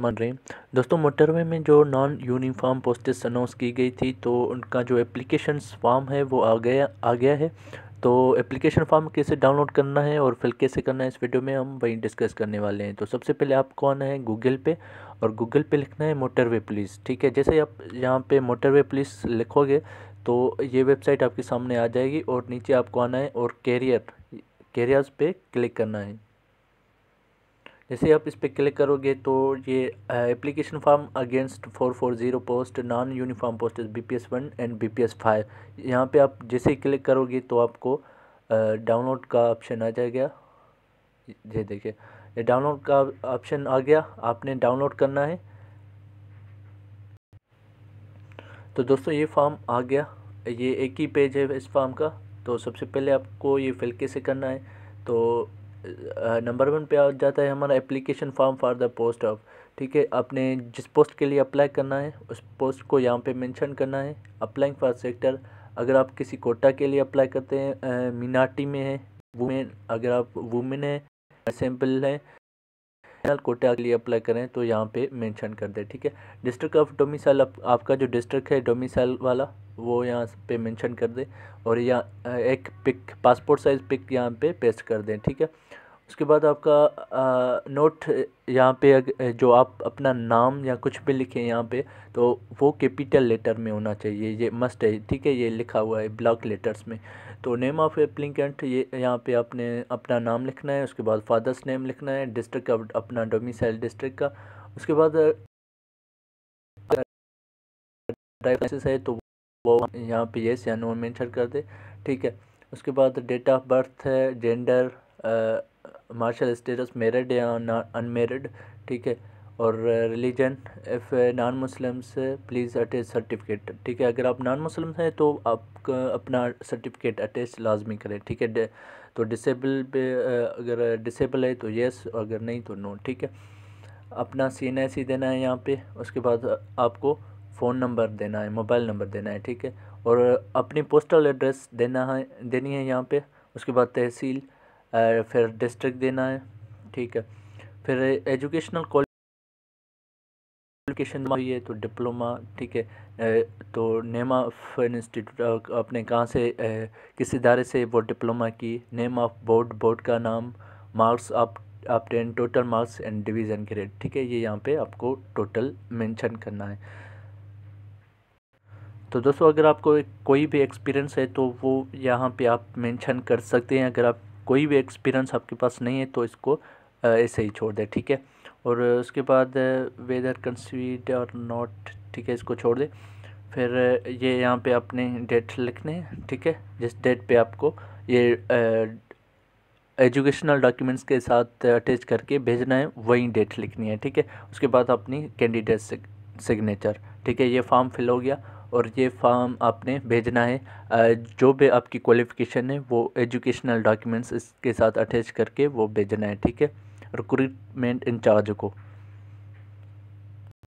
मान रहे हैं दोस्तों मोटरवे में जो नॉन यूनिफॉर्म पोस्टेस अनाउंस की गई थी तो उनका जो एप्लीकेशन फॉर्म है वो आ गया आ गया है तो एप्लीकेशन फॉर्म कैसे डाउनलोड करना है और फिल कैसे करना है इस वीडियो में हम वहीं डिस्कस करने वाले हैं तो सबसे पहले आपको आना है गूगल पे और गूगल पे लिखना है मोटरवे पुलिस ठीक है जैसे आप यहाँ पे मोटरवे पुलिस लिखोगे तो ये वेबसाइट आपके सामने आ जाएगी और नीचे आपको आना है और कैरियर कैरियर्स पे क्लिक करना है जैसे आप इस पर क्लिक करोगे तो ये application form against four four zero post non uniform post B P S one and B P S five यहाँ पर आप जैसे ही क्लिक करोगे तो आपको डाउनलोड का ऑप्शन आ जाएगा ये देखिए ये डाउनलोड का ऑप्शन आ गया आपने डाउनलोड करना है तो दोस्तों ये फॉर्म आ गया ये एक ही पेज है इस फॉर्म का तो सबसे पहले आपको ये फिल कैसे करना है तो नंबर वन पे आ जाता है हमारा application form for the post of ठीक है अपने जिस पोस्ट के लिए अप्लाई करना है उस पोस्ट को यहाँ पे मेंशन करना है अप्लाइंग फॉर सेक्टर अगर आप किसी कोटा के लिए अप्लाई करते हैं मीनाटी में है वुमेन अगर आप वुमेन है सैम्पल है कोटा के लिए अप्लाई करें तो यहाँ पे मेंशन कर दें ठीक है डिस्ट्रिक्ट ऑफ डोमिसाइल आपका जो डिस्ट्रिक्ट है डोमिसाइल वाला वो यहाँ पे मेंशन कर दें और यहाँ एक पिक पासपोर्ट साइज़ पिक यहाँ पे पेस्ट कर दें ठीक है उसके बाद आपका आ, नोट यहाँ पे जो आप अपना नाम या कुछ भी लिखें यहाँ पे तो वो कैपिटल लेटर में होना चाहिए ये मस्ट है ठीक है ये लिखा हुआ है ब्लॉक लेटर्स में तो नेम ऑफ एप्लीकेंट ये यहाँ पे आपने अपना नाम लिखना है उसके बाद फादर्स नेम लिखना है डिस्ट्रिक्ट का अपना डोमिसाइल डिस्ट्रिक्ट का उसके बाद ड्राइव लाइसेंस है तो वो यहाँ पे येस या नो मैंशन कर दे ठीक है उसके बाद डेट ऑफ बर्थ है जेंडर मार्शल स्टेटस मेरिड या अनमेरिड ठीक है और religion if non Muslims please attach certificate ठीक है अगर आप नॉन मुस्लिम्स हैं तो आप अपना सर्टिफिकेट अटैच लाजमी करें ठीक है तो डिसेबल पे अगर डिसेबल है तो येस अगर नहीं तो नो ठीक है अपना सी एन आई सी देना है यहाँ पे उसके बाद आपको फ़ोन नंबर देना है मोबाइल नंबर देना है ठीक है और अपनी पोस्टल एड्रेस देना है देनी है यहाँ पे उसके बाद तहसील फिर डिस्ट्रिक्ट देना है ठीक है फिर एजुकेशनल क्वालिफिकेशन हुई है तो डिप्लोमा ठीक है तो नेम ऑफ इंस्टीट्यूट अपने कहाँ से किस इदारे से वो डिप्लोमा की नेम ऑफ बोर्ड बोर्ड का नाम मार्क्स आप आप ten total marks and division grade ठीक है ये यहाँ पे आपको टोटल मेंशन करना है तो दोस्तों अगर आपको कोई भी एक्सपीरियंस है तो वो यहाँ पे आप मेंशन कर सकते हैं अगर आप कोई भी एक्सपीरियंस आपके पास नहीं है तो इसको ऐसे ही छोड़ दें ठीक है और उसके बाद वेदर कंसीड और नॉट ठीक है इसको छोड़ दें फिर ये यहाँ पे आपने डेट लिखने हैं ठीक है जिस डेट पे आपको ये एजुकेशनल डॉक्यूमेंट्स के साथ अटैच करके भेजना है वही डेट लिखनी है ठीक है उसके बाद अपनी कैंडिडेट सिग्नेचर ठीक है ये फॉर्म फिल हो गया और ये फॉर्म आपने भेजना है जो भी आपकी क्वालिफ़िकेशन है वो एजुकेशनल डॉक्यूमेंट्स इसके साथ अटैच करके वो भेजना है ठीक है रिक्रूटमेंट इंचार्ज को